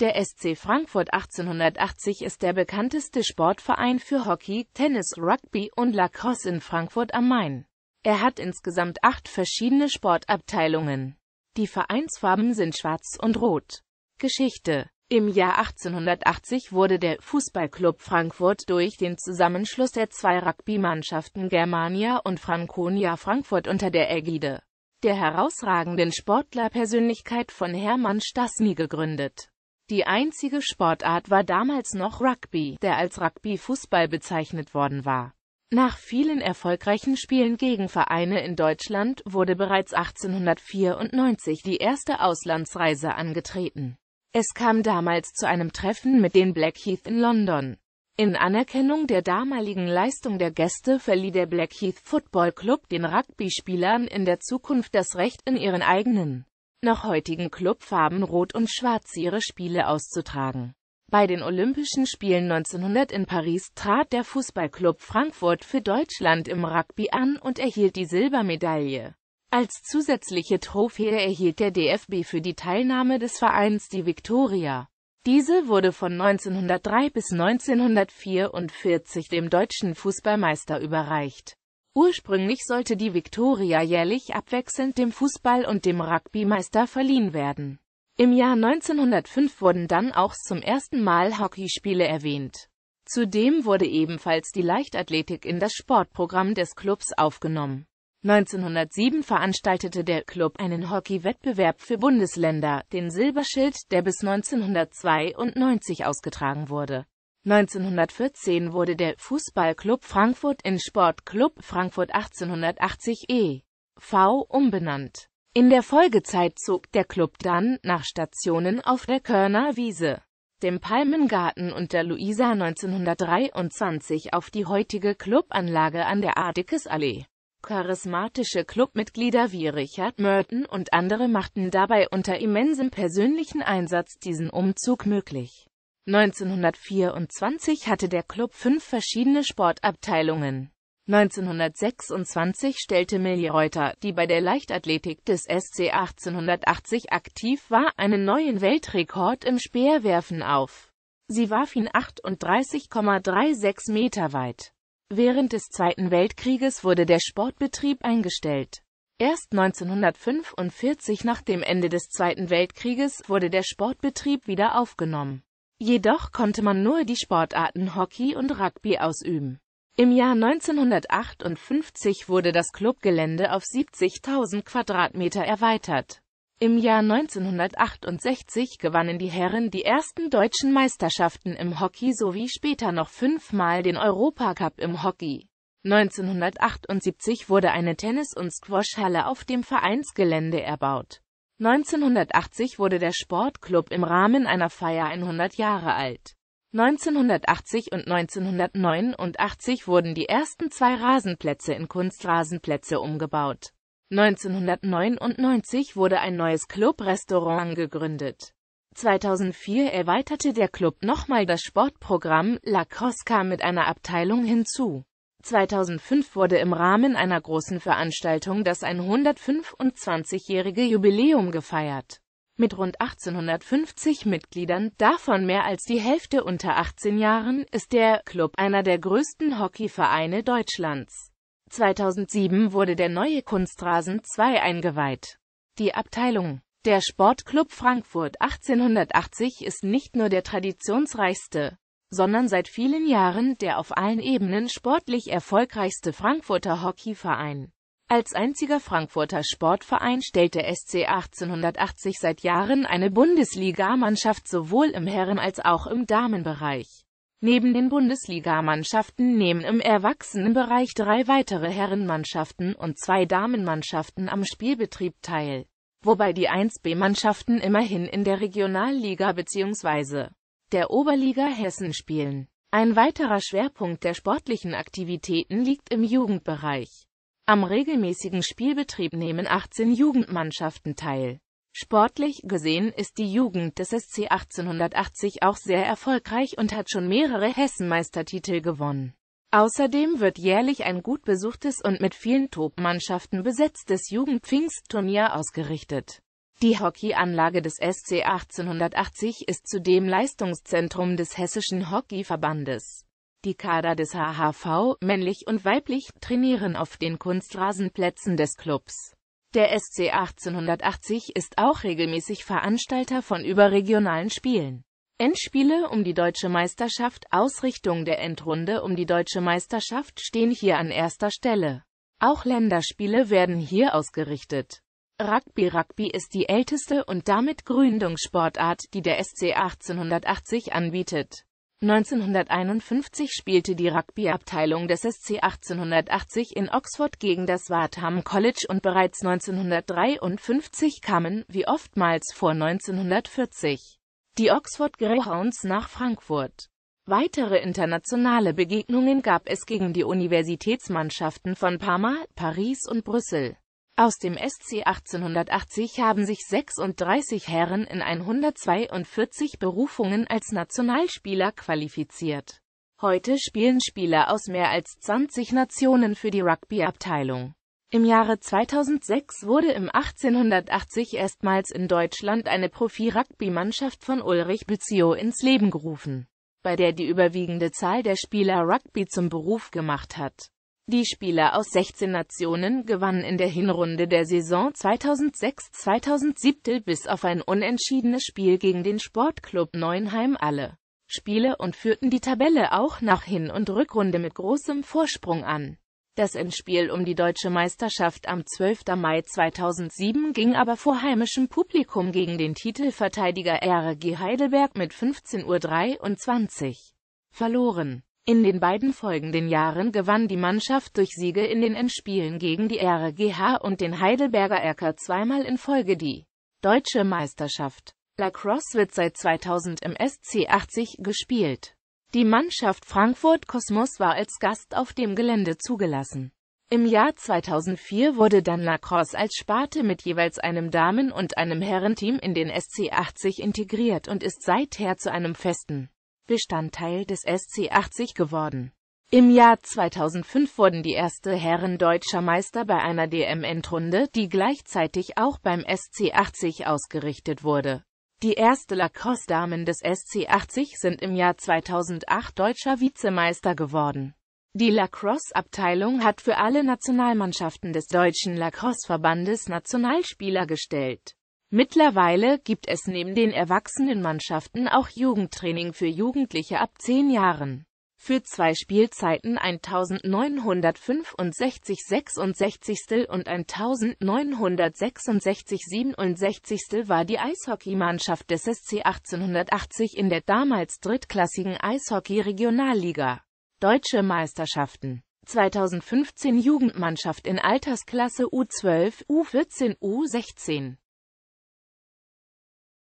Der SC Frankfurt 1880 ist der bekannteste Sportverein für Hockey, Tennis, Rugby und Lacrosse in Frankfurt am Main. Er hat insgesamt acht verschiedene Sportabteilungen. Die Vereinsfarben sind schwarz und rot. Geschichte Im Jahr 1880 wurde der Fußballclub Frankfurt durch den Zusammenschluss der zwei Rugby-Mannschaften Germania und Franconia Frankfurt unter der Ägide der herausragenden Sportlerpersönlichkeit von Hermann Stassny gegründet. Die einzige Sportart war damals noch Rugby, der als Rugby-Fußball bezeichnet worden war. Nach vielen erfolgreichen Spielen gegen Vereine in Deutschland wurde bereits 1894 die erste Auslandsreise angetreten. Es kam damals zu einem Treffen mit den Blackheath in London. In Anerkennung der damaligen Leistung der Gäste verlieh der Blackheath Football Club den Rugby-Spielern in der Zukunft das Recht, in ihren eigenen noch heutigen Clubfarben Rot und Schwarz ihre Spiele auszutragen. Bei den Olympischen Spielen 1900 in Paris trat der Fußballclub Frankfurt für Deutschland im Rugby an und erhielt die Silbermedaille. Als zusätzliche Trophäe erhielt der DFB für die Teilnahme des Vereins die Viktoria. Diese wurde von 1903 bis 1944 dem deutschen Fußballmeister überreicht. Ursprünglich sollte die Victoria jährlich abwechselnd dem Fußball- und dem Rugbymeister verliehen werden. Im Jahr 1905 wurden dann auch zum ersten Mal Hockeyspiele erwähnt. Zudem wurde ebenfalls die Leichtathletik in das Sportprogramm des Clubs aufgenommen. 1907 veranstaltete der Club einen Hockeywettbewerb für Bundesländer, den Silberschild, der bis 1992 ausgetragen wurde. 1914 wurde der Fußballclub Frankfurt in Sportclub Frankfurt 1880 e.V. umbenannt. In der Folgezeit zog der Club dann nach Stationen auf der Körner Wiese, dem Palmengarten und der Luisa 1923 auf die heutige Clubanlage an der Adekesallee. Charismatische Clubmitglieder wie Richard Merton und andere machten dabei unter immensem persönlichen Einsatz diesen Umzug möglich. 1924 hatte der Club fünf verschiedene Sportabteilungen. 1926 stellte Millereuter, die bei der Leichtathletik des SC 1880 aktiv war, einen neuen Weltrekord im Speerwerfen auf. Sie warf ihn 38,36 Meter weit. Während des Zweiten Weltkrieges wurde der Sportbetrieb eingestellt. Erst 1945 nach dem Ende des Zweiten Weltkrieges wurde der Sportbetrieb wieder aufgenommen. Jedoch konnte man nur die Sportarten Hockey und Rugby ausüben. Im Jahr 1958 wurde das Clubgelände auf 70.000 Quadratmeter erweitert. Im Jahr 1968 gewannen die Herren die ersten deutschen Meisterschaften im Hockey sowie später noch fünfmal den Europacup im Hockey. 1978 wurde eine Tennis- und Squashhalle auf dem Vereinsgelände erbaut 1980 wurde der Sportclub im Rahmen einer Feier 100 Jahre alt. 1980 und 1989 wurden die ersten zwei Rasenplätze in Kunstrasenplätze umgebaut. 1999 wurde ein neues Clubrestaurant gegründet. 2004 erweiterte der Club nochmal das Sportprogramm, Lacrosse kam mit einer Abteilung hinzu. 2005 wurde im Rahmen einer großen Veranstaltung das 125-jährige Jubiläum gefeiert. Mit rund 1850 Mitgliedern, davon mehr als die Hälfte unter 18 Jahren, ist der Club einer der größten Hockeyvereine Deutschlands. 2007 wurde der neue Kunstrasen 2 eingeweiht. Die Abteilung Der Sportclub Frankfurt 1880 ist nicht nur der traditionsreichste, sondern seit vielen Jahren der auf allen Ebenen sportlich erfolgreichste Frankfurter Hockeyverein. Als einziger Frankfurter Sportverein stellt der SC 1880 seit Jahren eine Bundesligamannschaft sowohl im Herren- als auch im Damenbereich. Neben den Bundesligamannschaften nehmen im Erwachsenenbereich drei weitere Herrenmannschaften und zwei Damenmannschaften am Spielbetrieb teil, wobei die 1B-Mannschaften immerhin in der Regionalliga bzw der Oberliga Hessen spielen. Ein weiterer Schwerpunkt der sportlichen Aktivitäten liegt im Jugendbereich. Am regelmäßigen Spielbetrieb nehmen 18 Jugendmannschaften teil. Sportlich gesehen ist die Jugend des SC 1880 auch sehr erfolgreich und hat schon mehrere Hessenmeistertitel gewonnen. Außerdem wird jährlich ein gut besuchtes und mit vielen Top-Mannschaften besetztes Jugendpfingstturnier ausgerichtet. Die Hockeyanlage des SC 1880 ist zudem Leistungszentrum des Hessischen Hockeyverbandes. Die Kader des HHV, männlich und weiblich, trainieren auf den Kunstrasenplätzen des Clubs. Der SC 1880 ist auch regelmäßig Veranstalter von überregionalen Spielen. Endspiele um die deutsche Meisterschaft, Ausrichtung der Endrunde um die deutsche Meisterschaft stehen hier an erster Stelle. Auch Länderspiele werden hier ausgerichtet. Rugby Rugby ist die älteste und damit Gründungssportart, die der SC 1880 anbietet. 1951 spielte die Rugby-Abteilung des SC 1880 in Oxford gegen das Wartham College und bereits 1953 kamen, wie oftmals vor 1940, die Oxford Greyhounds nach Frankfurt. Weitere internationale Begegnungen gab es gegen die Universitätsmannschaften von Parma, Paris und Brüssel. Aus dem SC 1880 haben sich 36 Herren in 142 Berufungen als Nationalspieler qualifiziert. Heute spielen Spieler aus mehr als 20 Nationen für die Rugby-Abteilung. Im Jahre 2006 wurde im 1880 erstmals in Deutschland eine Profi-Rugby-Mannschaft von Ulrich Büzio ins Leben gerufen, bei der die überwiegende Zahl der Spieler Rugby zum Beruf gemacht hat. Die Spieler aus 16 Nationen gewannen in der Hinrunde der Saison 2006-2007 bis auf ein unentschiedenes Spiel gegen den Sportclub Neuenheim alle Spiele und führten die Tabelle auch nach Hin- und Rückrunde mit großem Vorsprung an. Das Endspiel um die deutsche Meisterschaft am 12. Mai 2007 ging aber vor heimischem Publikum gegen den Titelverteidiger RG Heidelberg mit 15:23 Uhr verloren. In den beiden folgenden Jahren gewann die Mannschaft durch Siege in den Endspielen gegen die RGH und den Heidelberger Erker zweimal in Folge die Deutsche Meisterschaft. Lacrosse wird seit 2000 im SC 80 gespielt. Die Mannschaft Frankfurt Kosmos war als Gast auf dem Gelände zugelassen. Im Jahr 2004 wurde dann Lacrosse als Sparte mit jeweils einem Damen- und einem Herrenteam in den SC 80 integriert und ist seither zu einem festen Bestandteil des SC 80 geworden. Im Jahr 2005 wurden die erste Herren deutscher Meister bei einer DM-Endrunde, die gleichzeitig auch beim SC 80 ausgerichtet wurde. Die erste Lacrosse-Damen des SC 80 sind im Jahr 2008 deutscher Vizemeister geworden. Die Lacrosse-Abteilung hat für alle Nationalmannschaften des Deutschen Lacrosse-Verbandes Nationalspieler gestellt Mittlerweile gibt es neben den Erwachsenenmannschaften auch Jugendtraining für Jugendliche ab 10 Jahren. Für zwei Spielzeiten 1965 66. und 1966 67. war die Eishockeymannschaft des SC 1880 in der damals drittklassigen Eishockey-Regionalliga. Deutsche Meisterschaften 2015 Jugendmannschaft in Altersklasse U12, U14, U16